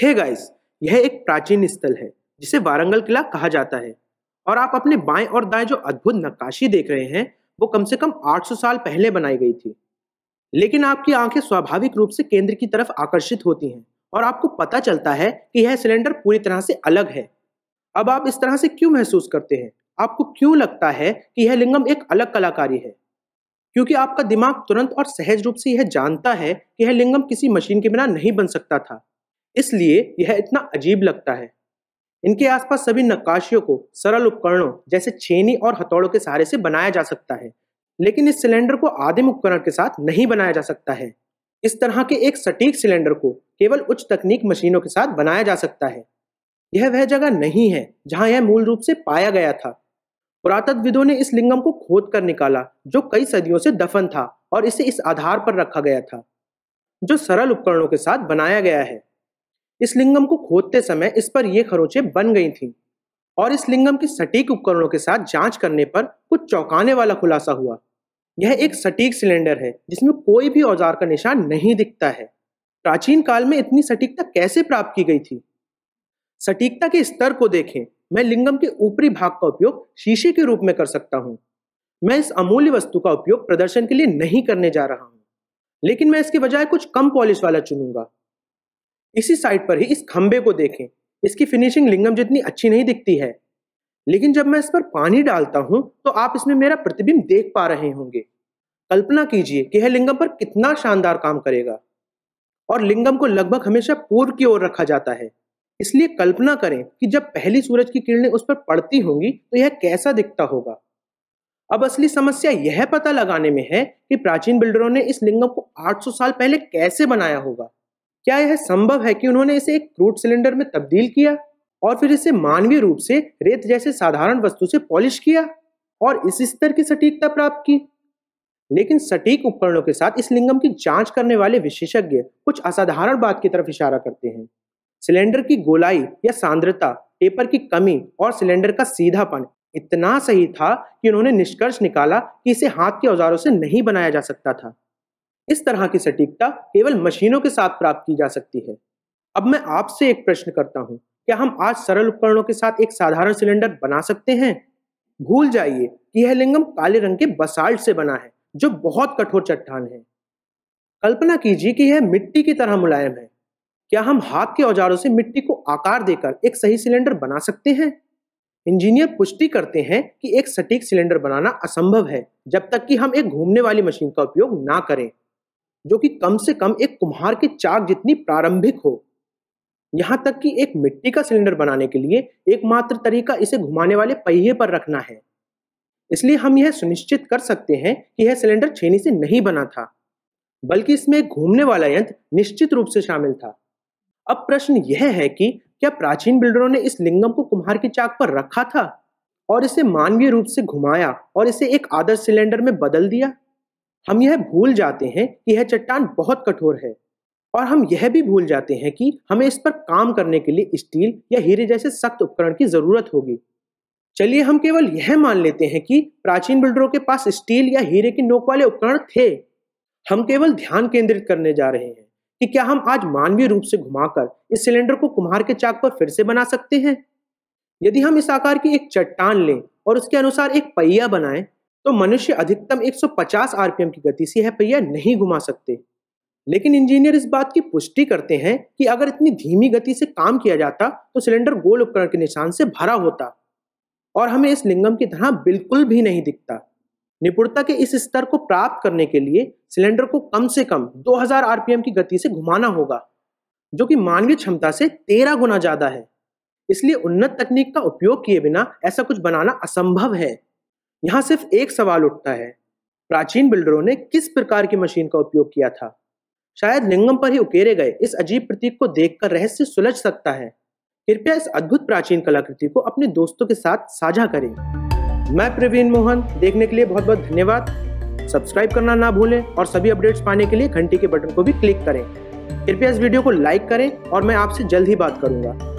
हे hey guys यह एक प्राचीन स्थल है जिसे वारंगल किला कहा जाता है और आप अपने बाएं और दाएं जो अद्भुत नक्काशी देख रहे हैं वो कम से कम 800 साल पहले बनाई गई थी लेकिन आपकी आंखें स्वाभाविक रूप से केंद्र की तरफ आकर्षित होती हैं और आपको पता चलता है कि यह सिलेंडर पूरी तरह से अलग है अब आप इस तरह से क्यों महसूस करते हैं आपको क्यों लगता है कि यह लिंगम एक अलग कलाकारी है क्योंकि आपका दिमाग तुरंत और सहज रूप से यह जानता है कि यह लिंगम किसी मशीन के बिना नहीं बन सकता था इसलिए यह इतना अजीब लगता है इनके आसपास सभी नक्काशियों को सरल उपकरणों जैसे छेनी और हथौड़ों के सहारे से बनाया जा सकता है लेकिन इस सिलेंडर को आदिम उपकरण के साथ नहीं बनाया जा सकता है इस तरह के एक सटीक सिलेंडर को केवल उच्च तकनीक मशीनों के साथ बनाया जा सकता है यह वह जगह नहीं है जहां यह मूल रूप से पाया गया था पुरातत्वविदों ने इस लिंगम को खोद कर निकाला जो कई सदियों से दफन था और इसे इस आधार पर रखा गया था जो सरल उपकरणों के साथ बनाया गया है इस लिंगम को खोदते समय इस पर ये खरोचे बन गई थी और इस लिंगम की सटीक उपकरणों के साथ जांच करने पर कुछ चौंकाने वाला खुलासा हुआ यह एक सटीक सिलेंडर है जिसमें कोई भी औजार का निशान नहीं दिखता है प्राचीन काल में इतनी सटीकता कैसे प्राप्त की गई थी सटीकता के स्तर को देखें मैं लिंगम के ऊपरी भाग का उपयोग शीशे के रूप में कर सकता हूँ मैं इस अमूल्य वस्तु का उपयोग प्रदर्शन के लिए नहीं करने जा रहा हूँ लेकिन मैं इसके बजाय कुछ कम पॉलिश वाला चुनूंगा इसी साइड पर ही इस खंबे को देखें इसकी फिनिशिंग लिंगम जितनी अच्छी नहीं दिखती है लेकिन जब मैं इस पर पानी डालता हूं तो आप इसमें मेरा प्रतिबिंब देख पा रहे होंगे कल्पना कीजिए कि यह लिंगम पर कितना शानदार काम करेगा और लिंगम को लगभग हमेशा पूर्व की ओर रखा जाता है इसलिए कल्पना करें कि जब पहली सूरज की किरणें उस पर पड़ती होंगी तो यह कैसा दिखता होगा अब असली समस्या यह पता लगाने में है कि प्राचीन बिल्डरों ने इस लिंगम को 800 साल पहले कैसे बनाया होगा क्या यह संभव है कि उन्होंने इसे एक क्रूड सिलेंडर में तब्दील किया और फिर इसे मानवीय रूप से रेत जैसे साधारण वस्तु से पॉलिश किया और इस स्तर की सटीकता प्राप्त की लेकिन सटीक उपकरणों के साथ इस लिंगम की जांच करने वाले विशेषज्ञ कुछ असाधारण बात की तरफ इशारा करते हैं सिलेंडर की गोलाई या सांद्रता पेपर की कमी और सिलेंडर का सीधापन इतना सही था कि उन्होंने निष्कर्ष निकाला कि इसे हाथ के औजारों से नहीं बनाया जा सकता था इस तरह की सटीकता केवल मशीनों के साथ प्राप्त की जा सकती है अब मैं आपसे एक प्रश्न करता हूं क्या हम आज सरल उपकरणों के साथ एक साधारण सिलेंडर बना सकते हैं भूल जाइए कि यह लिंगम काले रंग के बसाल्ट से बना है जो बहुत कठोर चट्टान है कल्पना कीजिए कि यह मिट्टी की तरह मुलायम है क्या हम हाथ के औजारों से मिट्टी को आकार देकर एक सही सिलेंडर बना सकते हैं इंजीनियर पुष्टि करते हैं कि एक सटीक सिलेंडर बनाना असंभव है जब तक कि हम एक घूमने वाली मशीन का उपयोग ना करें जो कि कम से कम एक कुम्हार के चाक जितनी प्रारंभिक हो यहां तक कि एक मिट्टी का सिलेंडर बनाने के लिए एकमात्र तरीका इसे घुमाने वाले पहिए पर रखना है इसलिए हम यह सुनिश्चित कर सकते हैं कि यह सिलेंडर छेनी से नहीं बना था बल्कि इसमें घूमने वाला यंत्र निश्चित रूप से शामिल था अब प्रश्न यह है कि क्या प्राचीन बिल्डरों ने इस लिंगम को कुम्हार की चाक पर रखा था और इसे मानवीय रूप से घुमाया और इसे एक आदर्श सिलेंडर में बदल दिया हम यह भूल जाते हैं कि यह चट्टान बहुत कठोर है और हम यह भी भूल जाते हैं कि हमें इस पर काम करने के लिए स्टील या हीरे जैसे सख्त उपकरण की जरूरत होगी चलिए हम केवल यह मान लेते हैं कि प्राचीन बिल्डरों के पास स्टील या हीरे की नोक वाले उपकरण थे हम केवल ध्यान केंद्रित करने जा रहे हैं कि क्या हम आज मानवीय रूप से घुमाकर इस सिलेंडर को कुम्हार के चाक पर फिर से बना सकते हैं यदि हम इस आकार की एक चट्टान लें और उसके अनुसार एक पहिया बनाएं तो मनुष्य अधिकतम 150 आरपीएम की गति से है पहिया नहीं घुमा सकते लेकिन इंजीनियर इस बात की पुष्टि करते हैं कि अगर इतनी धीमी गति से काम किया जाता तो सिलेंडर गोल उपकरण के निशान से भरा होता और हमें इस लिंगम की तरह बिल्कुल भी नहीं दिखता निपुणता के इस स्तर को प्राप्त करने के लिए सिलेंडर को कम से कम 2000 आरपीएम की गति से घुमाना होगा जो कि मानवीय क्षमता से तेरह गुना ज्यादा है इसलिए उन्नत तकनीक का उपयोग किए बिना ऐसा कुछ बनाना असंभव है यहां सिर्फ एक सवाल उठता है प्राचीन बिल्डरों ने किस प्रकार की मशीन का उपयोग किया था शायद लिंगम पर ही उकेरे गए इस अजीब प्रतीक को देखकर रहस्य सुलझ सकता है कृपया इस अद्भुत प्राचीन कलाकृति को अपने दोस्तों के साथ साझा करें मैं प्रवीण मोहन देखने के लिए बहुत बहुत धन्यवाद सब्सक्राइब करना ना भूलें और सभी अपडेट्स पाने के लिए घंटी के बटन को भी क्लिक करें कृपया इस वीडियो को लाइक करें और मैं आपसे जल्द ही बात करूंगा